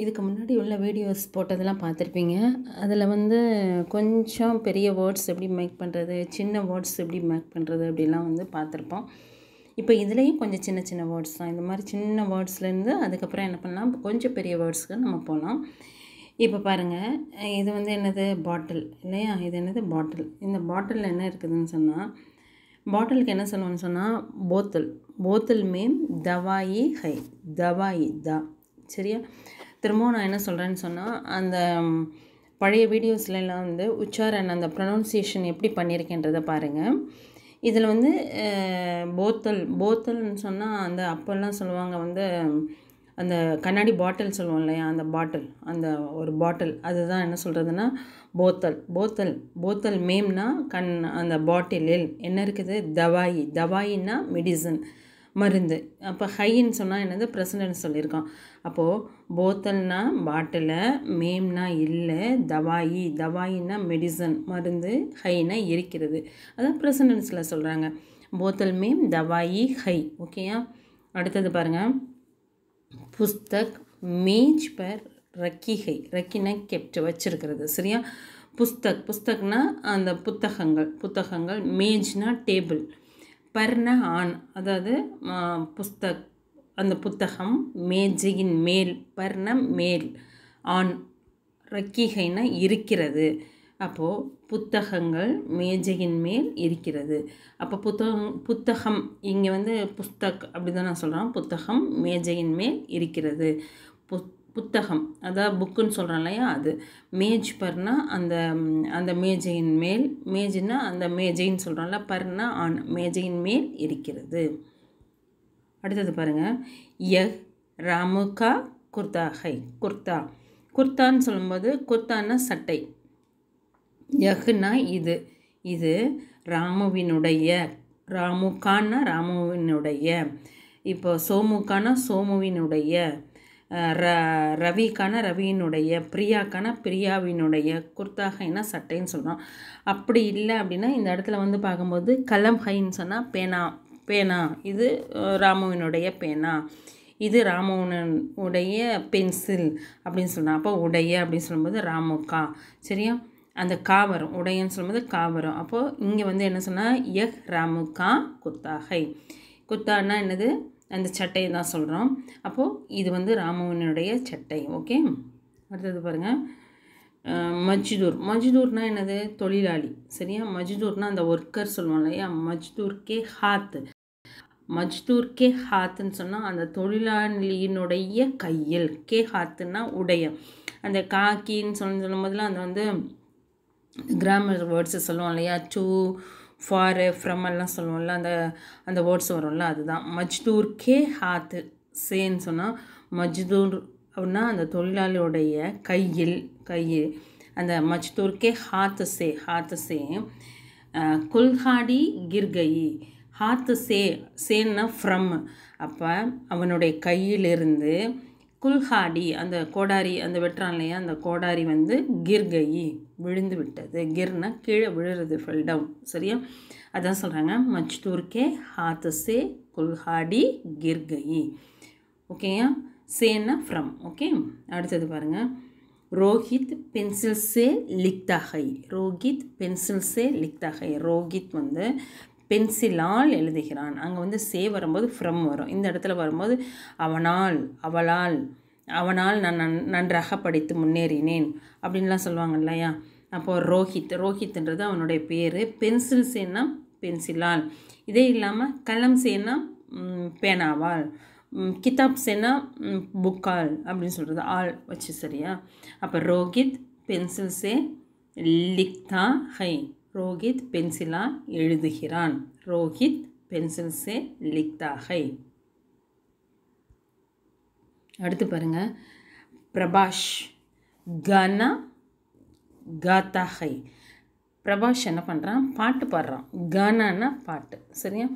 இதுக்கு முன்னாடி உள்ள வீடியோஸ் போட்டதெல்லாம் பார்த்துருப்பீங்க அதில் வந்து கொஞ்சம் பெரிய வேர்ட்ஸ் எப்படி மேக் பண்ணுறது சின்ன வேர்ட்ஸ் எப்படி மேக் பண்ணுறது அப்படிலாம் வந்து பார்த்துருப்போம் இப்போ இதுலேயும் கொஞ்சம் சின்ன சின்ன வேர்ட்ஸ் தான் இந்த மாதிரி சின்ன வேர்ட்ஸ்லேருந்து அதுக்கப்புறம் என்ன பண்ணலாம் கொஞ்சம் பெரிய வேர்ட்ஸ்க்கு நம்ம போகலாம் இப்போ பாருங்கள் இது வந்து என்னது பாட்டில் இல்லையா இது என்னது பாட்டில் இந்த பாட்டிலில் என்ன இருக்குதுன்னு சொன்னால் பாட்டிலுக்கு என்ன சொல்லுவோன்னு சொன்னால் போத்தல் போத்தல் மேம் தவாயி ஹை தவாயி தா சரியா திரும்பவும் நான் என்ன சொல்கிறேன்னு சொன்னால் அந்த பழைய வீடியோஸ்லலாம் வந்து உச்சாரன் அந்த ப்ரொனவுன்சியேஷன் எப்படி பண்ணியிருக்கேன்றதை பாருங்கள் இதில் வந்து போத்தல் போத்தல்னு சொன்னால் அந்த அப்போல்லாம் சொல்லுவாங்க வந்து அந்த கண்ணாடி பாட்டில் சொல்லுவோம் இல்லையா அந்த பாட்டில் அந்த ஒரு பாட்டில் அதுதான் என்ன சொல்கிறதுனா போத்தல் போத்தல் போத்தல் மேம்னா கண் அந்த பாட்டிலில் என்ன இருக்குது தவாயி தவாயின்னா மெடிசன் மருந்து அப்போ ஹைன்னு சொன்னால் என்னது ப்ரெசன்ட்னு சொல்லியிருக்கோம் அப்போது போத்தல்னா பாட்டில் மேம்னா இல்லை தவாயி தவாயின்னா மெடிசன் மருந்து ஹைனா இருக்கிறது அதான் ப்ரெசன்டென்ஸில் சொல்கிறாங்க போத்தல் மேம் தவாயி ஹை ஓகேயா அடுத்தது பாருங்கள் புஸ்தக் மேஜ் பர் ரக்கி ஹை ரக்கினை கெப்ட் வச்சுருக்கிறது சரியா புஸ்தக் புஸ்தக்னால் அந்த புத்தகங்கள் புத்தகங்கள் மேஜ்னா டேபிள் பர்ண ஆண் அதாவது புஸ்தக் அந்த புத்தகம் மேஜையின் மேல் பர்ண மேல் ஆண் ரக்கிகைனா இருக்கிறது அப்போது புத்தகங்கள் மேஜையின் மேல் இருக்கிறது அப்போ புத்தகம் புத்தகம் இங்கே வந்து புஸ்தக் அப்படி தான் நான் சொல்கிறேன் புத்தகம் மேஜையின் மேல் இருக்கிறது புத் புத்தகம் அதாவது புக்குன்னு சொல்கிறோம் இல்லையா அது மேஜ் பர்னா அந்த அந்த மேஜையின் மேல் மேஜ்னா அந்த மேஜைன்னு சொல்கிறோம்ல பர்னா ஆன் மேஜையின் மேல் இருக்கிறது அடுத்தது பாருங்கள் யஹ் ராமுகா குர்தா ஹை குர்தா குர்தான்னு சொல்லும்போது குர்தான்னா சட்டை யஹ்னா இது இது ராமுவினுடைய ராமுகான்னா ராமுவினுடைய இப்போ சோமுக்கானா சோமுவினுடைய ர ரவிக்கான ரவியினுடைய பிரியாக்கான பிரியாவினுடைய குர்த்தாகைனா சட்டைன்னு சொல்கிறோம் அப்படி இல்லை அப்படின்னா இந்த இடத்துல வந்து பார்க்கும்போது கலம் ஹைன்னு சொன்னால் பேனா பேனா இது ராமுவினுடைய பேனா இது ராமவனன் உடைய பென்சில் அப்படின்னு சொன்னால் அப்போ உடைய அப்படின்னு சொல்லும்போது ராமுக்கா சரியா அந்த காவரம் உடையன்னு சொல்லும்போது காவரம் அப்போது இங்கே வந்து என்ன சொன்னால் எஹ் ராமுக்கா குர்த்தாகை குத்தாகை குத்தான்னா என்னது அந்த சட்டையை தான் சொல்கிறோம் அப்போது இது வந்து ராமவனுடைய சட்டை ஓகே அடுத்தது பாருங்கள் மஜ்தூர் மஜ்தூர்னால் என்னது தொழிலாளி சரியா மஜ்தூர்னால் அந்த ஒர்க்கர் சொல்லுவோம் இல்லையா மஜ்தூர்கே ஹாத்து மஜ்தூர்கே ஹாத்துன்னு சொன்னால் அந்த தொழிலாளியினுடைய கையில் கே ஹாத்துன்னா உடைய அந்த காக்கின்னு சொல்லி சொல்லும் போதெல்லாம் அந்த வந்து கிராமர் வேர்ட்ஸை சொல்லுவோம் இல்லையா சூ ஃபார் ஃப்ரம் எல்லாம் சொல்லுவோம்ல அந்த அந்த வேர்ட்ஸ் வரும்ல அதுதான் மஜ்தூர் கே ஹாத்து சேன்னு சொன்னால் மஜ்தூர் அப்படின்னா அந்த தொழிலாளியுடைய கையில் கையில் அந்த மஜ்தூர் K ஹாத்து say ஹாத்து say குல்ஹாடி கிர்கயி ஹாத்து say சேன்னா from அப்போ அவனுடைய கையிலிருந்து குல்ஹாடி அந்த கோடாரி அந்த வெற்றான்லையா இல்லையா அந்த கோடாரி வந்து கிர்கயி விழுந்து விட்டது கிர்னா கீழே விழுறது ஃபில் டவுன் சரியா அதான் சொல்கிறாங்க மச்தூர்கே ஹாத்தசே குல்ஹாடி கிர்கயி ஓகேயா சேனா ஃப்ரம் ஓகே அடுத்தது பாருங்கள் ரோஹித் பென்சில்ஸே லிக்தாகை ரோஹித் பென்சில்ஸே லிக்தாகை ரோஹித் வந்து பென்சிலால் எழுதுகிறான் அங்கே வந்து சே வரும்போது ஃப்ரம் வரும் இந்த இடத்துல வரும்போது அவனால் அவளால் அவனால் நான் நன் நன்றாக படித்து முன்னேறினேன் அப்படின்லாம் சொல்லுவாங்க இல்லையா அப்போது ரோஹித் ரோஹித்ன்றது அவனுடைய பேர் பென்சில் சேனா பென்சிலால் இதே இல்லாமல் கலம் சேனா பேனாவால் கிதாப் சேனா புக்கால் அப்படின்னு சொல்கிறது ஆள் வச்சு சரியா அப்போ ரோஹித் பென்சில் சே லிக்தா ஹை ரோஹித் பென்சிலா எழுதுகிறான் ரோஹித் பென்சில் சே லிக்தாகை அடுத்து பாருங்க பிரபாஷ் கன காத்தாகை பிரபாஷ் என்ன பண்ணுறான் பாட்டு பாடுறான் கனான்னா பாட்டு சரியா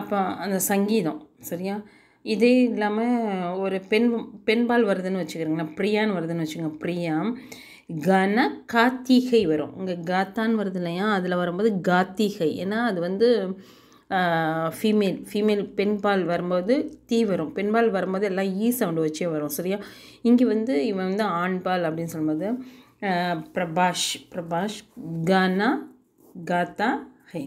அப்போ அந்த சங்கீதம் சரியா இதே இல்லாமல் ஒரு பெண் பெண்பால் வருதுன்னு வச்சுக்கிறீங்களா பிரியான்னு வருதுன்னு வச்சுக்கோங்க பிரியா கன காத்திகை வரும் இங்கே காத்தான் வருது இல்லையா அதில் வரும்போது காத்திகை ஏன்னா அது வந்து ஃபீமேல் ஃபீமேல் பெண்பால் வரும்போது தீ வரும் பெண்பால் வரும்போது எல்லாம் ஈ சவுண்டு வச்சே வரும் சரியா இங்கே வந்து இவன் வந்து ஆண்பால் அப்படின்னு சொல்லும்போது பிரபாஷ் பிரபாஷ் கனா காத்தா ஹை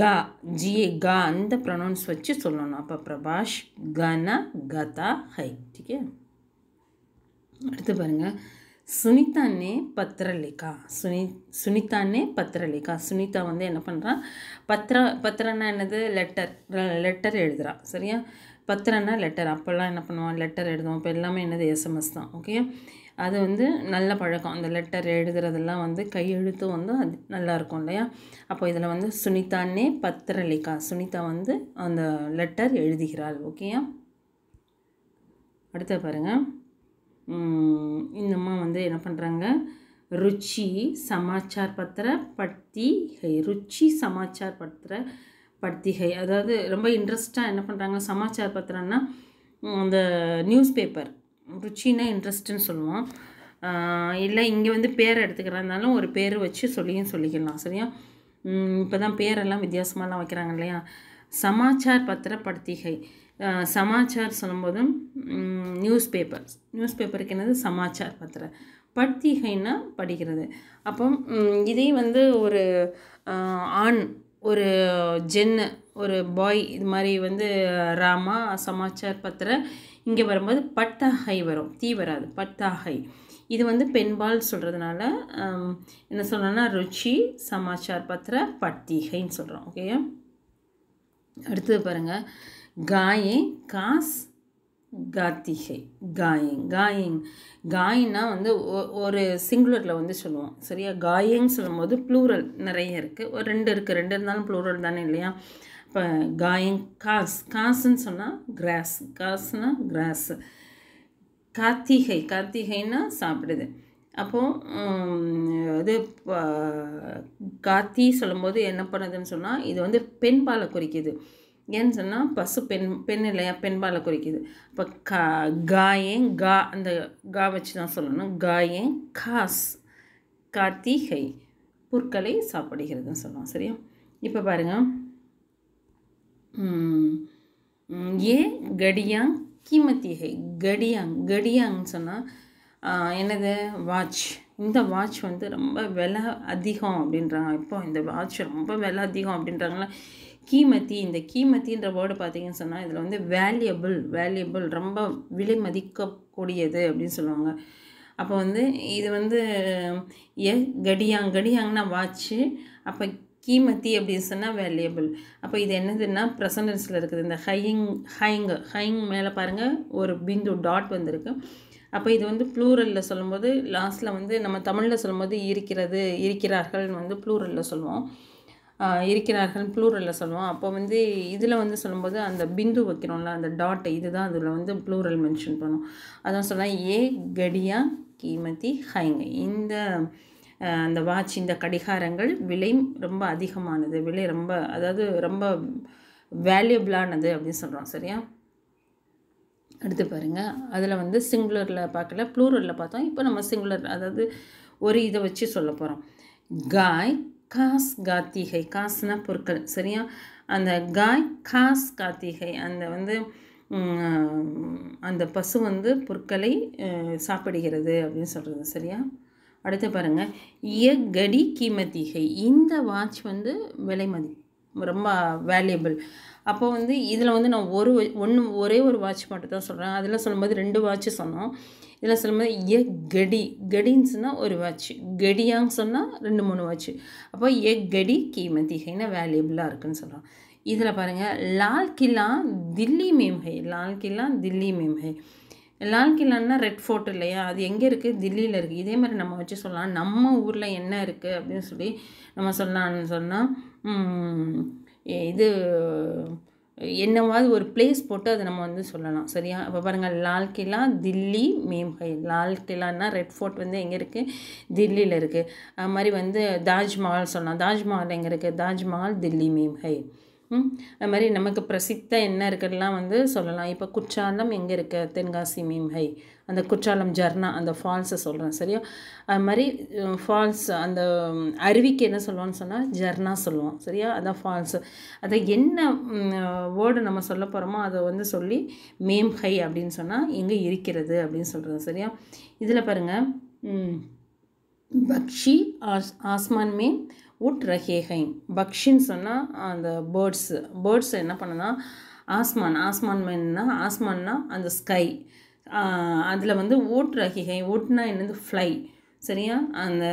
கா ஜிஏ கா அந்த ப்ரொனவுன்ஸ் வச்சு சொல்லணும் அப்போ பிரபாஷ் கன கதா ஹை ஓகே அடுத்து பாருங்கள் சுனிதானே பத்ரலிகா சுனி சுனிதான்னே பத்ரலிகா சுனிதா வந்து என்ன பண்ணுறா பத்திர பத்திரன்னா என்னது லெட்டர் லெட்டர் எழுதுகிறான் சரியா பத்திரன்னா லெட்டர் அப்போல்லாம் என்ன பண்ணுவான் லெட்டர் எழுதுவோம் இப்போ எல்லாமே என்னது எஸ்எம்எஸ் தான் ஓகே அது வந்து நல்ல பழக்கம் அந்த லெட்டர் எழுதுறதெல்லாம் வந்து கையெழுத்தும் வந்து அது நல்லாயிருக்கும் இல்லையா அப்போ இதில் வந்து சுனிதான்னே பத்திரலேகா சுனிதா வந்து அந்த லெட்டர் எழுதுகிறாள் ஓகேயா அடுத்த பாருங்கள் இந்த அம்மா வந்து என்ன பண்ணுறாங்க ருச்சி சமாச்சார் பத்திர பத்திகை ருச்சி சமாச்சார் பத்திர பத்திகை அதாவது ரொம்ப இன்ட்ரெஸ்ட்டாக என்ன பண்ணுறாங்க சமாச்சார் பத்திரம்னா அந்த நியூஸ் பேப்பர் ருச்சின்னா இன்ட்ரெஸ்ட்டுன்னு சொல்லுவோம் இல்லை இங்கே வந்து பேர் எடுத்துக்கிறதுனாலும் ஒரு பேர் வச்சு சொல்லியும் சொல்லிக்கலாம் சரியா இப்போ தான் பேரெல்லாம் வித்தியாசமாலாம் வைக்கிறாங்க இல்லையா சமாச்சார் பத்திர பத்திகை சமாச்சார் சொல்லும்போதும் நியூஸ் பேப்பர் நியூஸ் பேப்பருக்கு என்னது சமாச்சார் பத்திர பட்திகைன்னா படிக்கிறது அப்போ இதே வந்து ஒரு ஆண் ஒரு ஜென்னு ஒரு பாய் இது மாதிரி வந்து ராமா சமாச்சார் பத்திர இங்கே வரும்போது பட்டாகை வரும் தீ வராது பட்டாகை இது வந்து பெண்பால் சொல்கிறதுனால என்ன சொல்கிறோன்னா ருச்சி சமாச்சார் பத்திர பட்டிகைன்னு சொல்கிறோம் ஓகேயா அடுத்தது பாருங்கள் காயே காஸ் காத்திகை காயிங் காயிங் காயின்னா வந்து ஒரு சிங்குலரில் வந்து சொல்லுவோம் சரியா காயிங் சொல்லும்போது ப்ளூரல் நிறைய இருக்குது ஒரு ரெண்டு இருக்குது ரெண்டு இருந்தாலும் ப்ளூரல் தானே இல்லையா இப்போ காயிங் காஸ் காசுன்னு சொன்னால் கிராஸ் காசுனா கிராஸு கார்த்திகை கார்த்திகைன்னா சாப்பிடுது அப்போது இது காத்தி சொல்லும்போது என்ன பண்ணுதுன்னு சொன்னால் இது வந்து பெண்பாலை குறிக்கிது ஏன்னு சொன்னால் பசு பெண் பெண் இல்லையா பெண்பாலை குறிக்குது இப்போ கா காயே கா அந்த கா வச்சு தான் சொல்லணும் காயே காஸ் கார்த்திகை புற்களை சாப்பிடுகிறதுன்னு சொல்லலாம் சரியா இப்போ பாருங்கள் ஏ கடியாங் கிமத்திகை கடியாங் கடியாங்னு சொன்னால் என்னது வாட்ச் இந்த வாட்ச் வந்து ரொம்ப விலை அதிகம் அப்படின்றாங்க இப்போ இந்த வாட்ச் ரொம்ப விலை அதிகம் அப்படின்றாங்களா கீமத்தி இந்த கீமத்தின்ற வேர்டு பார்த்தீங்கன்னு சொன்னால் இதில் வந்து வேல்யூபிள் வேல்யூபிள் ரொம்ப விலை மதிக்கக்கூடியது அப்படின்னு சொல்லுவாங்க அப்போ வந்து இது வந்து எ கடியாங் கடியாங்கன்னா வாட்சு அப்போ கீமத்தி அப்படின்னு சொன்னால் வேல்யூபிள் அப்போ இது என்னதுன்னா ப்ரெசன்டென்ஸில் இருக்குது இந்த ஹையிங் ஹைங்கு ஹையிங் மேலே பாருங்கள் ஒரு பிந்து டாட் வந்திருக்கு அப்போ இது வந்து ப்ளூரலில் சொல்லும்போது லாஸ்ட்டில் வந்து நம்ம தமிழில் சொல்லும்போது இருக்கிறது இருக்கிறார்கள்னு வந்து ப்ளூரலில் சொல்லுவோம் இருக்கிறார்கள் ப்ளூரலில் சொல்லுவோம் அப்போ வந்து இதில் வந்து சொல்லும்போது அந்த பிந்து வைக்கிறோம்ல அந்த டாட் இதுதான் அதில் வந்து ப்ளூரல் மென்ஷன் பண்ணும் அதான் சொல்லலாம் ஏ கடியா கீமதி ஹைங்க இந்த அந்த வாட்ச் இந்த கடிகாரங்கள் விலை ரொம்ப அதிகமானது விலை ரொம்ப அதாவது ரொம்ப வேல்யூபிளானது அப்படின்னு சொல்கிறோம் சரியா எடுத்து பாருங்கள் அதில் வந்து சிங்குலரில் பார்க்கல ப்ளூரலில் பார்த்தோம் இப்போ நம்ம சிங்குலர் அதாவது ஒரு இதை வச்சு சொல்ல போகிறோம் காய் காஸ் காத்திகை காசுனா பொருட்கள் சரியா அந்த காய் காஸ் காத்திகை அந்த வந்து அந்த பசு வந்து பொருட்களை சாப்பிடுகிறது அப்படின்னு சொல்கிறது சரியா அடுத்து பாருங்கள் இயக்கடி கீமத்திகை இந்த வாட்ச் வந்து விலை மதிப்பு ரொம்ப வேல்யூபிள் அப்போ வந்து இதில் வந்து நான் ஒரு ஒன்று ஒரே ஒரு வாட்ச் மட்டும் தான் சொல்கிறேன் அதில் சொல்லும்போது ரெண்டு வாட்ச்சு சொன்னோம் இதில் சொல்லும்போது எ கடி கடின்னு சொன்னால் ஒரு வாட்ச் கெடியாங் சொன்னால் ரெண்டு மூணு வாட்ச் அப்போ எ கடி கீமதிகைன்னு வேல்யூபிளாக இருக்குன்னு சொல்கிறோம் இதில் பாருங்கள் லால் கில்லா தில்லி மேம் ஹை லால் கில்லா தில்லி மேம் ஹை லால் கிலான்னா ரெட் ஃபோர்ட் இல்லையா அது எங்கே இருக்குது தில்லியில் இருக்குது இதே மாதிரி நம்ம வச்சு சொல்லலாம் நம்ம ஊரில் என்ன இருக்குது அப்படின்னு சொல்லி நம்ம சொல்லலாம்னு சொன்னால் இது என்னவாது ஒரு பிளேஸ் போட்டு அதை நம்ம வந்து சொல்லலாம் சரியா இப்போ பாருங்கள் லால் கிலா தில்லி மேம்பை லால் கிலான்னா ரெட் ஃபோர்ட் வந்து எங்கே இருக்குது தில்லியில் இருக்குது அது மாதிரி வந்து தாஜ்மஹால் சொல்லலாம் தாஜ்மஹால் எங்கே இருக்குது தாஜ்மஹால் தில்லி மேம்பை அது மாதிரி நமக்கு பிரசித்த என்ன இருக்குதுலாம் வந்து சொல்லலாம் இப்போ குற்றாலம் எங்கே இருக்க தென்காசி மீம்ஹை அந்த குற்றாலம் ஜர்னா அந்த ஃபால்ஸை சொல்கிறேன் சரியா அது மாதிரி ஃபால்ஸ் அந்த அருவிக்கு என்ன சொல்லுவான்னு சொன்னால் ஜர்னா சொல்லுவோம் சரியா அதான் ஃபால்ஸு அதை என்ன வேர்டு நம்ம சொல்ல போகிறோமோ அதை வந்து சொல்லி மேம்ஹை அப்படின்னு சொன்னால் எங்கே இருக்கிறது அப்படின்னு சொல்கிறேன் சரியா இதில் பாருங்கள் பக்ஷி ஆஸ் ஆஸ்மான் மே உட் ரஹேஹை பக்ஷின்னு சொன்னால் அந்த பேர்ட்ஸு பேர்ட்ஸ் என்ன பண்ணனா ஆஸ்மான் ஆஸ்மான் மேன்னா ஆஸ்மான்னா அந்த ஸ்கை அதில் வந்து ஓட் ரகிகை ஓட்னா என்னது ஃப்ளை சரியா அந்த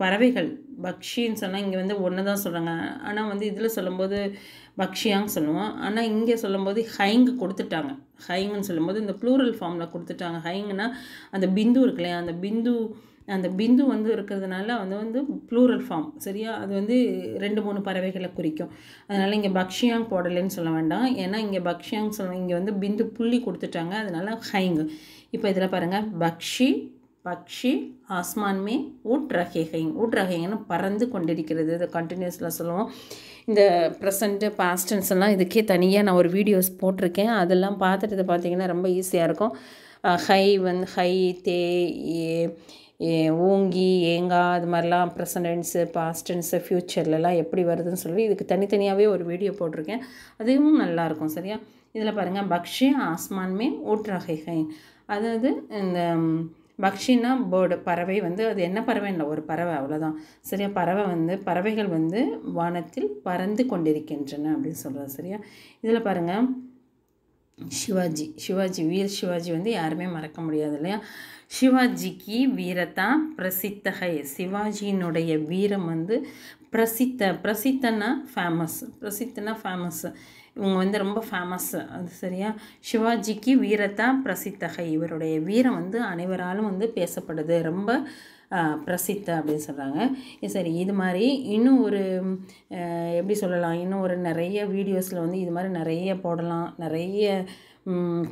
பறவைகள் பக்ஷின்னு சொன்னால் இங்கே வந்து ஒன்று தான் சொல்கிறாங்க ஆனால் வந்து இதில் சொல்லும்போது பக்ஷியான்னு சொல்லுவோம் ஆனால் இங்கே சொல்லும்போது ஹைங்கு கொடுத்துட்டாங்க ஹைங்குன்னு சொல்லும்போது இந்த ப்ளூரல் ஃபார்மில் கொடுத்துட்டாங்க ஹைங்குன்னா அந்த பிந்து இருக்குல்லையா அந்த பிந்து அந்த பிந்து வந்து இருக்கிறதுனால அது வந்து ப்ளூரல் ஃபார்ம் சரியா அது வந்து ரெண்டு மூணு பறவைகளை குறிக்கும் அதனால் இங்கே பக்ஷியாங் போடலைன்னு சொல்ல வேண்டாம் ஏன்னா இங்கே பக்ஷியாங் சொல்ல இங்கே வந்து பிந்து புள்ளி கொடுத்துட்டாங்க அதனால் ஹைங்கு இப்போ இதில் பாருங்கள் பக்ஷி பக்ஷி ஆஸ்மான்மே ஊட் ரகைங்கன்னு பறந்து கொண்டிருக்கிறது இது கண்டினியூஸில் சொல்லுவோம் இந்த ப்ரெசண்ட்டு பாஸ்டன்ஸ் எல்லாம் இதுக்கே தனியாக நான் ஒரு வீடியோஸ் போட்டிருக்கேன் அதெல்லாம் பார்த்துட்டு பார்த்திங்கன்னா ரொம்ப ஈஸியாக இருக்கும் ஹை வந்து ஹை தே ஏ ஓங்கி ஏங்கா அது மாதிரிலாம் ப்ரெசண்டென்ஸு பாஸ்டென்ஸு ஃப்யூச்சர்லலாம் எப்படி வருதுன்னு சொல்லி இதுக்கு தனித்தனியாகவே ஒரு வீடியோ போட்டிருக்கேன் அதுவும் நல்லாயிருக்கும் சரியா இதில் பாருங்கள் பக்ஷி ஆஸ்மான்மே ஊற்றகைகை அதாவது இந்த பக்ஷின்னா பேர்டு பறவை வந்து அது என்ன பறவை இல்லை ஒரு பறவை அவ்வளோதான் சரியா பறவை வந்து பறவைகள் வந்து வானத்தில் பறந்து கொண்டிருக்கின்றன அப்படின்னு சொல்கிறது சரியா இதில் பாருங்கள் சிவாஜி சிவாஜி வீர் சிவாஜி வந்து யாருமே மறக்க முடியாது இல்லையா சிவாஜிக்கு வீரத்தா பிரசித்தகை சிவாஜியினுடைய வீரம் வந்து பிரசித்த பிரசித்தன்னா ஃபேமஸ் பிரசித்தனா ஃபேமஸ் இவங்க வந்து ரொம்ப ஃபேமஸ் அது சரியா சிவாஜிக்கு வீரத்தா பிரசித்தகை இவருடைய வீரம் வந்து அனைவராலும் வந்து பேசப்படுது ரொம்ப பிரசித்த அப்படின்னு சொல்கிறாங்க சரி இது மாதிரி இன்னும் ஒரு எப்படி சொல்லலாம் இன்னும் ஒரு நிறைய வீடியோஸில் வந்து இது மாதிரி நிறைய போடலாம் நிறைய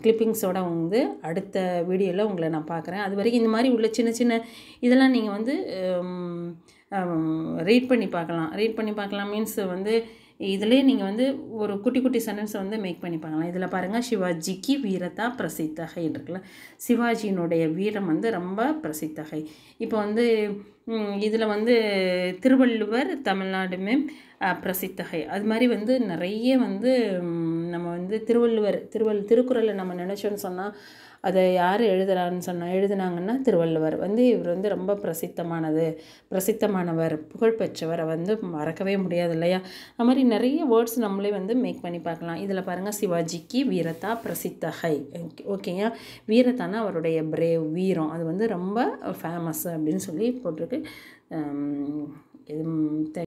கிளிப்பிங்ஸோட வந்து அடுத்த வீடியோவில் உங்களை நான் பார்க்குறேன் அது வரைக்கும் இந்த மாதிரி உள்ள சின்ன சின்ன இதெல்லாம் நீங்கள் வந்து ரீட் பண்ணி பார்க்கலாம் ரீட் பண்ணி பார்க்கலாம் மீன்ஸ் வந்து இதிலே நீங்கள் வந்து ஒரு குட்டி குட்டி சென்டென்ஸை வந்து மேக் பண்ணி பார்க்கலாம் இதில் பாருங்கள் சிவாஜிக்கு வீரத்தா பிரசித்தகை இருக்குல்ல சிவாஜியினுடைய வீரம் வந்து ரொம்ப பிரசித்தகை இப்போ வந்து இதில் வந்து திருவள்ளுவர் தமிழ்நாடுமே பிரசித்தகை அது மாதிரி வந்து நிறைய வந்து வந்து திருவள்ளுவர் திருவள்ளு திருக்குறளை நம்ம நினச்சோன்னு சொன்னால் அதை யார் எழுதுகிறான்னு சொன்னால் எழுதுனாங்கன்னா திருவள்ளுவர் வந்து இவர் வந்து ரொம்ப பிரசித்தமானது பிரசித்தமானவர் புகழ்பெற்றவரை வந்து மறக்கவே முடியாது இல்லையா அது மாதிரி நிறைய வேர்ட்ஸ் நம்மளே வந்து மேக் பண்ணி பார்க்கலாம் இதில் பாருங்கள் சிவாஜிக்கு வீரத்தா பிரசித்த ஹை ஓகேயா வீரத்தானா அவருடைய பிரேவ் வீரம் அது வந்து ரொம்ப ஃபேமஸ் அப்படின்னு சொல்லி போட்டிருக்கு இது